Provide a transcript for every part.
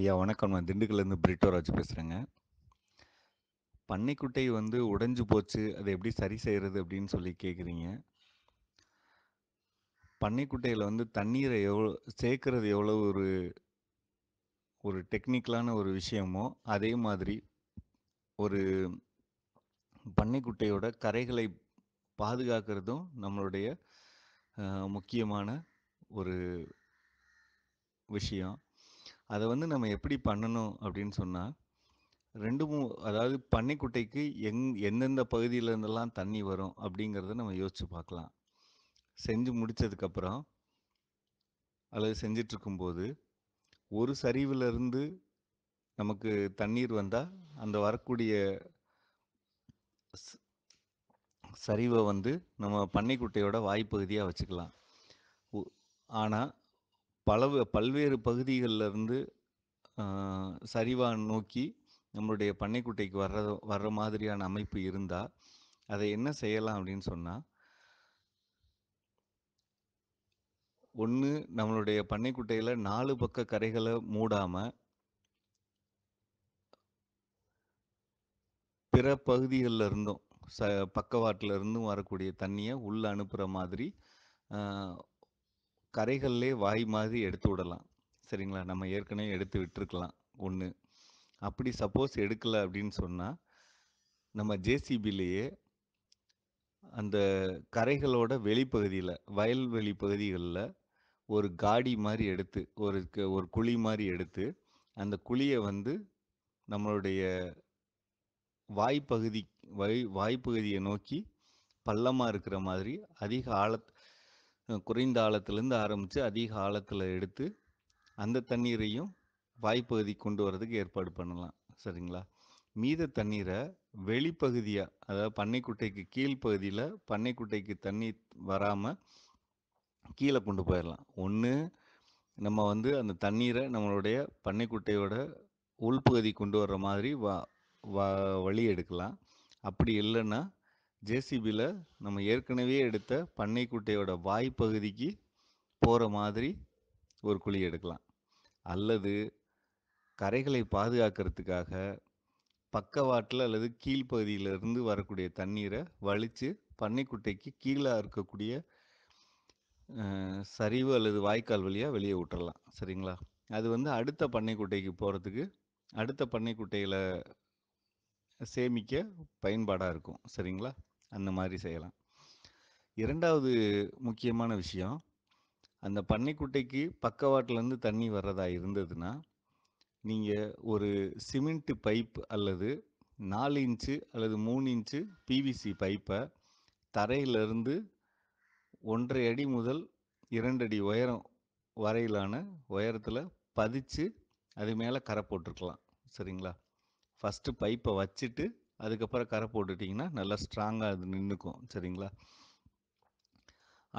ஐயா வணக்கம் நான் திண்டுக்கல்லேருந்து பிரிட்டோ ராஜ் பேசுகிறேங்க பண்ணைக்குட்டை வந்து உடைஞ்சு போச்சு அதை எப்படி சரி செய்கிறது அப்படின்னு சொல்லி கேட்குறீங்க பண்ணைக்குட்டையில் வந்து தண்ணீரை எவ்வளோ சேர்க்கறது எவ்வளோ ஒரு ஒரு டெக்னிக்கலான ஒரு விஷயமோ அதே மாதிரி ஒரு பண்ணைக்குட்டையோட கரைகளை பாதுகாக்கிறதும் நம்மளுடைய முக்கியமான ஒரு விஷயம் அதை வந்து நம்ம எப்படி பண்ணணும் அப்படின்னு சொன்னால் ரெண்டு மூ அதாவது பண்ணைக்குட்டைக்கு எங் எந்தெந்த பகுதியிலேருந்தெல்லாம் தண்ணி வரும் அப்படிங்கிறத நம்ம யோசித்து பார்க்கலாம் செஞ்சு முடித்ததுக்கப்புறம் அல்லது செஞ்சிட்ருக்கும்போது ஒரு சரிவிலிருந்து நமக்கு தண்ணீர் வந்தால் அந்த வரக்கூடிய சரிவை வந்து நம்ம பண்ணைக்குட்டையோட வாய்ப்பகுதியாக வச்சுக்கலாம் ஆனால் பல பல்வேறு பகுதிகளிலிருந்து சரிவாக நோக்கி நம்மளுடைய பண்ணைக்குட்டைக்கு வர்ற வர்ற மாதிரியான அமைப்பு இருந்தால் அதை என்ன செய்யலாம் அப்படின்னு சொன்னால் ஒன்று நம்மளுடைய பண்ணைக்குட்டையில் நாலு பக்க கரைகளை மூடாமல் பிற பகுதிகளில் இருந்தும் ச பக்கவாட்டில் இருந்தும் வரக்கூடிய தண்ணியை உள்ளே அனுப்புகிற மாதிரி கரைகள்லே வாய் மாதிரி எடுத்து விடலாம் சரிங்களா நம்ம ஏற்கனவே எடுத்து விட்டுருக்கலாம் ஒன்று அப்படி சப்போஸ் எடுக்கலை அப்படின்னு சொன்னால் நம்ம ஜேசிபிலேயே அந்த கரைகளோட வெளிப்பகுதியில் வயல்வெளி பகுதிகளில் ஒரு காடி மாதிரி எடுத்து ஒரு ஒரு குழி மாதிரி எடுத்து அந்த குழியை வந்து நம்மளுடைய வாய்ப்பகுதி வை வாய்ப்பகுதியை நோக்கி பள்ளமாக இருக்கிற மாதிரி அதிக ஆழத் குறைந்த ஆழத்துலேருந்து ஆரம்பித்து அதிக ஆழத்தில் எடுத்து அந்த தண்ணீரையும் வாய்ப்பகுதி கொண்டு வரதுக்கு ஏற்பாடு பண்ணலாம் சரிங்களா மீத தண்ணீரை வெளிப்பகுதியாக அதாவது பண்ணைக்குட்டைக்கு கீழ்ப்பகுதியில் பண்ணைக்குட்டைக்கு தண்ணி வராமல் கீழே கொண்டு போயிடலாம் ஒன்று நம்ம வந்து அந்த தண்ணீரை நம்மளுடைய பண்ணைக்குட்டையோட உள்பகுதி கொண்டு வர்ற மாதிரி வா வழி எடுக்கலாம் அப்படி இல்லைன்னா ஜேசிபியில் நம்ம ஏற்கனவே எடுத்த பண்ணைக்குட்டையோட வாய் பகுதிக்கு போகிற மாதிரி ஒரு குழி எடுக்கலாம் அல்லது கரைகளை பாதுகாக்கிறதுக்காக பக்கவாட்டில் அல்லது கீழ்ப்பகுதியிலிருந்து வரக்கூடிய தண்ணீரை வலித்து பண்ணைக்குட்டைக்கு கீழே இருக்கக்கூடிய சரிவு அல்லது வாய்க்கால் வழியாக வெளியே விட்டுறலாம் சரிங்களா அது வந்து அடுத்த பண்ணைக்குட்டைக்கு போகிறதுக்கு அடுத்த பண்ணைக்குட்டையில் சேமிக்க பயன்பாடாக இருக்கும் சரிங்களா அந்த மாதிரி செய்யலாம் இரண்டாவது முக்கியமான விஷயம் அந்த பண்ணைக்குட்டைக்கு பக்கவாட்டிலேருந்து தண்ணி வர்றதா இருந்ததுன்னா நீங்கள் ஒரு சிமெண்ட்டு பைப் அல்லது நாலு இன்ச்சு அல்லது மூணு இன்ச்சு பிவிசி பைப்பை தரையிலிருந்து ஒன்றரை அடி முதல் இரண்டு அடி உயரம் வரையிலான உயரத்தில் பதித்து அது மேலே கரை போட்டிருக்கலாம் சரிங்களா ஃபஸ்ட்டு பைப்பை வச்சுட்டு அதுக்கப்புறம் கரை போட்டுட்டிங்கன்னா நல்லா ஸ்ட்ராங்காக அது நின்றுக்கும் சரிங்களா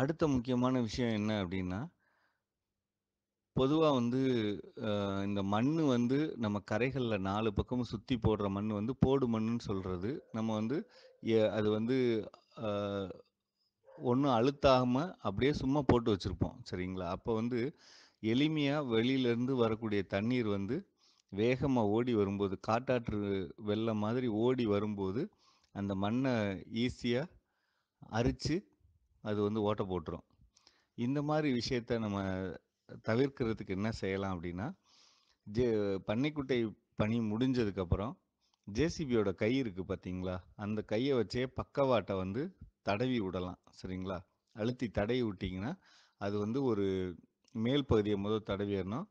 அடுத்த முக்கியமான விஷயம் என்ன அப்படின்னா பொதுவாக வந்து இந்த மண் வந்து நம்ம கரைகளில் நாலு பக்கமும் சுற்றி போடுற மண் வந்து போடு மண்ணுன்னு சொல்கிறது நம்ம வந்து அது வந்து ஒன்றும் அழுத்தாமல் அப்படியே சும்மா போட்டு வச்சுருப்போம் சரிங்களா அப்போ வந்து எளிமையாக வெளியிலேருந்து வரக்கூடிய தண்ணீர் வந்து வேகமாக ஓடி வரும்போது காட்டாற்று வெள்ளம் மாதிரி ஓடி வரும்போது அந்த மண்ணை ஈஸியாக அரித்து அது வந்து ஓட்ட போட்டுரும் இந்த மாதிரி விஷயத்த நம்ம தவிர்க்கிறதுக்கு என்ன செய்யலாம் அப்படின்னா ஜெ பன்னிக்குட்டை பணி முடிஞ்சதுக்கப்புறம் ஜேசிபியோட கை இருக்குது பார்த்தீங்களா அந்த கையை வச்சே பக்கவாட்டை வந்து தடவி விடலாம் சரிங்களா அழுத்தி தடவி விட்டிங்கன்னா அது வந்து ஒரு மேல் பகுதியை முதல் தடவிடணும்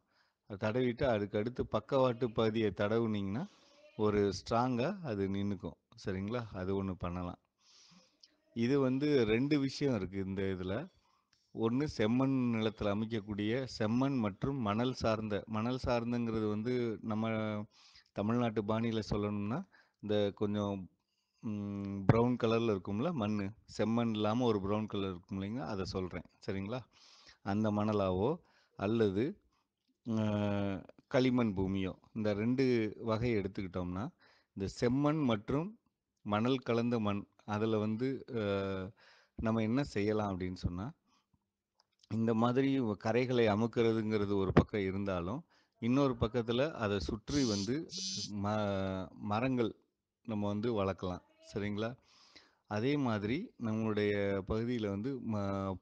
தடவிட்டு அதுக்கடுத்து பக்கவாட்டு பகுதியை தடவுனீங்கன்னா ஒரு ஸ்ட்ராங்காக அது நின்றுக்கும் சரிங்களா அது ஒன்று பண்ணலாம் இது வந்து ரெண்டு விஷயம் இருக்குது இந்த இதில் ஒன்று செம்மண் நிலத்தில் அமைக்கக்கூடிய செம்மண் மற்றும் மணல் சார்ந்த மணல் சார்ந்துங்கிறது வந்து நம்ம தமிழ்நாட்டு பாணியில் சொல்லணும்னா இந்த கொஞ்சம் ப்ரௌன் கலரில் இருக்கும்ல மண் செம்மண் இல்லாமல் ஒரு ப்ரௌன் கலர் இருக்கும் இல்லைங்களா அதை சொல்கிறேன் சரிங்களா அந்த மணலாவோ அல்லது களிமண் பூமியோ இந்த ரெண்டு வகையை எடுத்துக்கிட்டோம்னா இந்த செம்மண் மற்றும் மணல் கலந்த மண் அதில் வந்து நம்ம என்ன செய்யலாம் அப்படின்னு சொன்னால் இந்த மாதிரி கரைகளை அமுக்கிறதுங்கிறது ஒரு பக்கம் இருந்தாலும் இன்னொரு பக்கத்தில் அதை சுற்றி வந்து ம மரங்கள் நம்ம வந்து வளர்க்கலாம் சரிங்களா அதே மாதிரி நம்மளுடைய பகுதியில் வந்து ம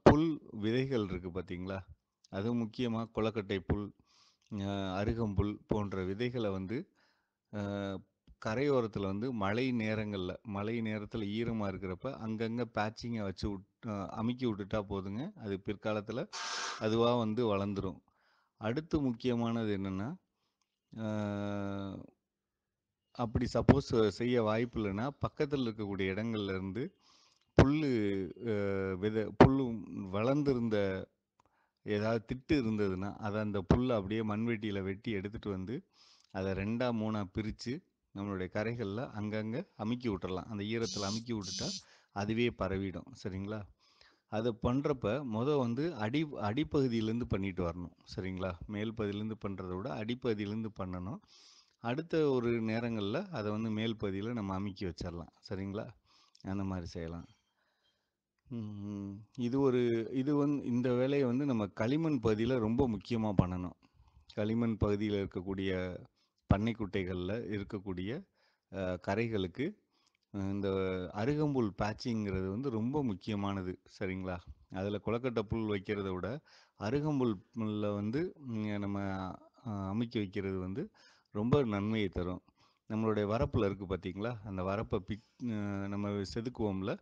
புல் விதைகள் இருக்குது பார்த்திங்களா அது முக்கியமாக கொளக்கட்டை புல் அருகம்புல் போன்ற விதைகளை வந்து கரையோரத்தில் வந்து மழை நேரங்களில் மழை நேரத்தில் ஈரமாக இருக்கிறப்ப அங்கங்கே பேட்சிங்கை வச்சு விட் அமுக்கி விட்டுட்டா போதுங்க அது பிற்காலத்தில் அதுவாக வந்து வளர்ந்துடும் அடுத்து முக்கியமானது என்னென்னா அப்படி சப்போஸ் செய்ய வாய்ப்பு இல்லைன்னா பக்கத்தில் இருக்கக்கூடிய இடங்கள்லேருந்து புல் வித புல் வளர்ந்திருந்த ஏதாவது திட்டு இருந்ததுன்னா அதை அந்த புல்லை அப்படியே மண்வெட்டியில் வெட்டி எடுத்துகிட்டு வந்து அதை ரெண்டாக மூணாக பிரித்து நம்மளுடைய கரைகளில் அங்கங்கே அமுக்கி விட்டுறலாம் அந்த ஈரத்தில் அமுக்கி விட்டுட்டா அதுவே பரவிடும் சரிங்களா அதை பண்ணுறப்ப மொதல் வந்து அடி அடிப்பகுதியிலேருந்து பண்ணிட்டு வரணும் சரிங்களா மேல் பகுதியிலேருந்து பண்ணுறத விட அடிப்பகுதியிலேருந்து பண்ணணும் அடுத்த ஒரு நேரங்களில் அதை வந்து மேல் பகுதியில் நம்ம அமுக்கி வச்சிடலாம் சரிங்களா அந்த மாதிரி செய்யலாம் இது ஒரு இது வந்து இந்த வேலையை வந்து நம்ம களிமண் பகுதியில் ரொம்ப முக்கியமாக பண்ணணும். களிமண் பகுதியில் இருக்கக்கூடிய பண்ணை குட்டைகளில் இருக்கக்கூடிய கரைகளுக்கு இந்த அருகம்புல் பேட்சிங்கிறது வந்து ரொம்ப முக்கியமானது. சரிங்களா? அதில் கொலக்கட்டை புல் வைக்கிறத விட அருகம்புல் புல்ல வந்து நம்ம அ அமுக்கி வைக்கிறது வந்து ரொம்ப நன்மையை தரும். நம்மளுடைய வரப்பில் இருக்குது பார்த்தீங்களா? அந்த வரப்பை பிக் நம்ம செதுக்குவோம்ல.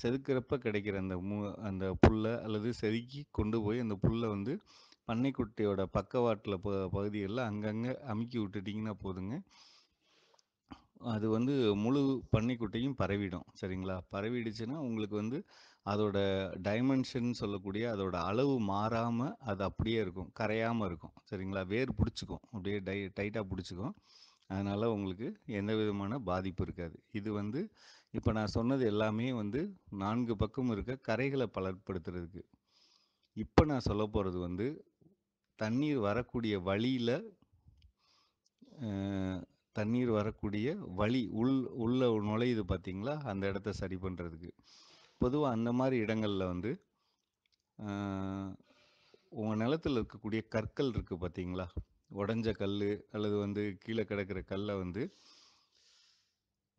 செதுக்குறப்ப கிடைக்கிற அந்த மூ அந்த புல்லை அல்லது செதுக்கி கொண்டு போய் அந்த புல்லை வந்து பண்ணைக்குட்டையோட பக்கவாட்டில் ப பகுதிகளில் அங்கங்கே அமுக்கி விட்டுட்டிங்கன்னா போதுங்க அது வந்து முழு பண்ணைக்குட்டையும் பரவிடும் சரிங்களா பரவிடுச்சுன்னா உங்களுக்கு வந்து அதோட டைமென்ஷன் சொல்லக்கூடிய அதோட அளவு மாறாமல் அது அப்படியே இருக்கும் கரையாமல் இருக்கும் சரிங்களா வேர் பிடிச்சிக்கும் அப்படியே டை டைட்டாக பிடிச்சிக்கும் அதனால் உங்களுக்கு எந்த விதமான பாதிப்பு இருக்காது இது வந்து இப்போ நான் சொன்னது எல்லாமே வந்து நான்கு பக்கம் இருக்க கரைகளை பலப்படுத்துறதுக்கு இப்போ நான் சொல்ல போகிறது வந்து தண்ணீர் வரக்கூடிய வழியில் தண்ணீர் வரக்கூடிய வழி உள் உள்ள நுழையுது பார்த்திங்களா அந்த இடத்த சரி பண்ணுறதுக்கு பொதுவாக அந்த மாதிரி இடங்களில் வந்து உங்கள் நிலத்தில் இருக்கக்கூடிய கற்கள் இருக்குது பார்த்தீங்களா உடஞ்ச கல் அல்லது வந்து கீழே கிடக்கிற கல்லை வந்து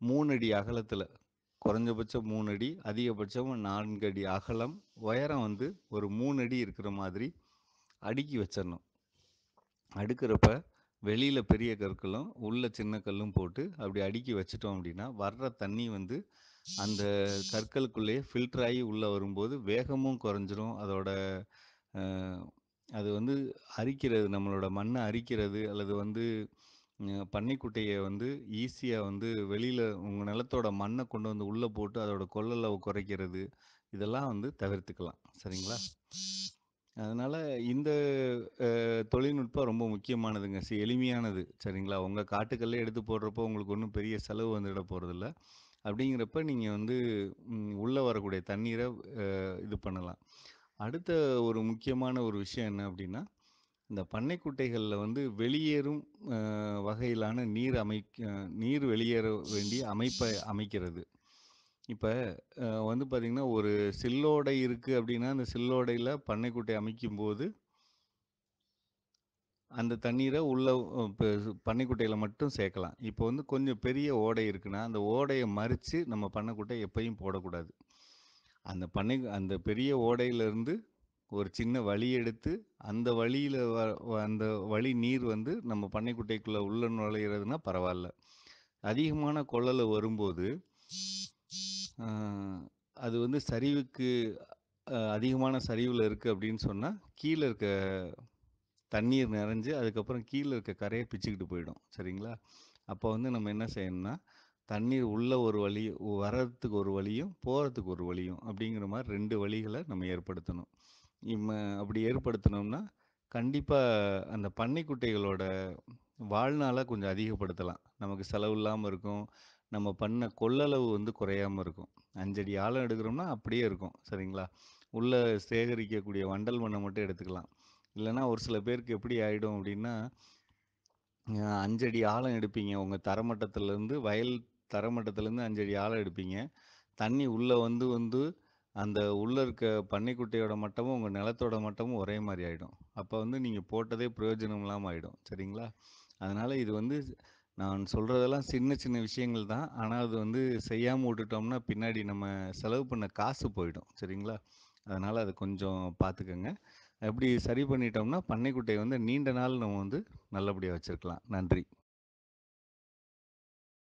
மூணு அடி அகலத்தில் குறைஞ்சபட்சம் மூணு அடி அதிகபட்சம் நான்கு அடி அகலம் உயரம் வந்து ஒரு மூணு அடி இருக்கிற மாதிரி அடுக்கி வச்சிடணும் அடுக்கிறப்ப வெளியில் பெரிய கற்களும் உள்ள சின்ன கல்லும் போட்டு அப்படி அடுக்கி வச்சிட்டோம் அப்படின்னா வர்ற தண்ணி வந்து அந்த கற்களுக்குள்ளேயே ஃபில்டர் ஆகி உள்ளே வரும்போது வேகமும் குறைஞ்சிரும் அதோட அது வந்து அரிக்கிறது நம்மளோட மண்ணை அரிக்கிறது அல்லது வந்து பன்னிக்குட்டையை வந்து ஈஸியாக வந்து வெளியில் உங்கள் நிலத்தோட மண்ணை கொண்டு வந்து உள்ளே போட்டு அதோட கொள்ளளவு குறைக்கிறது இதெல்லாம் வந்து தவிர்த்துக்கலாம் சரிங்களா அதனால் இந்த தொழில்நுட்பம் ரொம்ப முக்கியமானதுங்க சரி எளிமையானது சரிங்களா உங்கள் காட்டுக்கல்லே எடுத்து போடுறப்போ உங்களுக்கு ஒன்றும் பெரிய செலவு வந்துட போகிறதில்ல அப்படிங்கிறப்ப நீங்கள் வந்து உள்ளே வரக்கூடிய தண்ணீரை இது பண்ணலாம் அடுத்த ஒரு முக்கியமான ஒரு விஷயம் என்ன அப்படின்னா, இந்த பண்ணைக்குட்டைகளில் வந்து வெளியேறும் வகையிலான நீர் அமைக்க நீர் வெளியேற வேண்டிய அமைப்பை அமைக்கிறது. இப்போ வந்து பார்த்திங்கன்னா ஒரு சில்லோடை இருக்குது அப்படின்னா, அந்த சில்லோடையில் பண்ணை குட்டை அமைக்கும்போது அந்த தண்ணீரை உள்ள இப்போ பண்ணைக்குட்டையில் மட்டும் சேர்க்கலாம். இப்போ வந்து கொஞ்சம் பெரிய ஓடை இருக்குன்னா, அந்த ஓடையை மறித்து நம்ம பண்ணை குட்டை போடக்கூடாது. அந்த பண்ணை அந்த பெரிய ஓடையிலேருந்து ஒரு சின்ன வழி எடுத்து அந்த வழியில் வ அந்த வழி நீர் வந்து நம்ம பண்ணைக்குட்டைக்குள்ளே உள்ள நுழையிறதுனா பரவாயில்ல அதிகமான கொள்ளலை வரும்போது அது வந்து சரிவுக்கு அதிகமான சரிவில் இருக்குது அப்படின்னு சொன்னால் கீழே இருக்க தண்ணீர் நிறைஞ்சு அதுக்கப்புறம் கீழே இருக்க கரையை பிச்சுக்கிட்டு போயிடும் சரிங்களா அப்போ வந்து நம்ம என்ன செய்யணும்னா தண்ணீர் உள்ள ஒரு வழி வர்றதுக்கு ஒரு வழியும் போகிறதுக்கு ஒரு வழியும் அப்படிங்கிற மாதிரி ரெண்டு வழிகளை நம்ம ஏற்படுத்தணும் இம்ம அப்படி ஏற்படுத்தினோம்னா கண்டிப்பாக அந்த பண்ணைக்குட்டைகளோட வாழ்நாளை கொஞ்சம் அதிகப்படுத்தலாம் நமக்கு செலவு இல்லாமல் இருக்கும் நம்ம பண்ண கொள்ளளவு வந்து குறையாமல் இருக்கும் அஞ்சடி ஆழம் எடுக்கிறோம்னா அப்படியே இருக்கும் சரிங்களா உள்ளே சேகரிக்கக்கூடிய வண்டல் மண்ணை மட்டும் எடுத்துக்கலாம் இல்லைனா ஒரு சில பேருக்கு எப்படி ஆகிடும் அப்படின்னா அஞ்சடி ஆழம் எடுப்பீங்க உங்கள் தரமட்டத்துலேருந்து வயல் தரமட்டத்துலேருந்து அஞ்சடி ஆழம் எடுப்பீங்க தண்ணி உள்ளே வந்து வந்து அந்த உள்ளே இருக்க பன்னிக்குட்டையோட மட்டமும் உங்கள் நிலத்தோட மட்டமும் ஒரே மாதிரி ஆகிடும் அப்போ வந்து நீங்கள் போட்டதே பிரயோஜனம் இல்லாமல் ஆகிடும் சரிங்களா அதனால் இது வந்து நான் சொல்கிறதெல்லாம் சின்ன சின்ன விஷயங்கள் தான் ஆனால் அது வந்து செய்யாமல் விட்டுட்டோம்னா பின்னாடி நம்ம செலவு பண்ண காசு போயிடும் சரிங்களா அதனால் அதை கொஞ்சம் பார்த்துக்கோங்க அப்படி சரி பண்ணிட்டோம்னா பண்ணைக்குட்டையை வந்து நீண்ட நாள் நம்ம வந்து நல்லபடியாக வச்சுருக்கலாம் நன்றி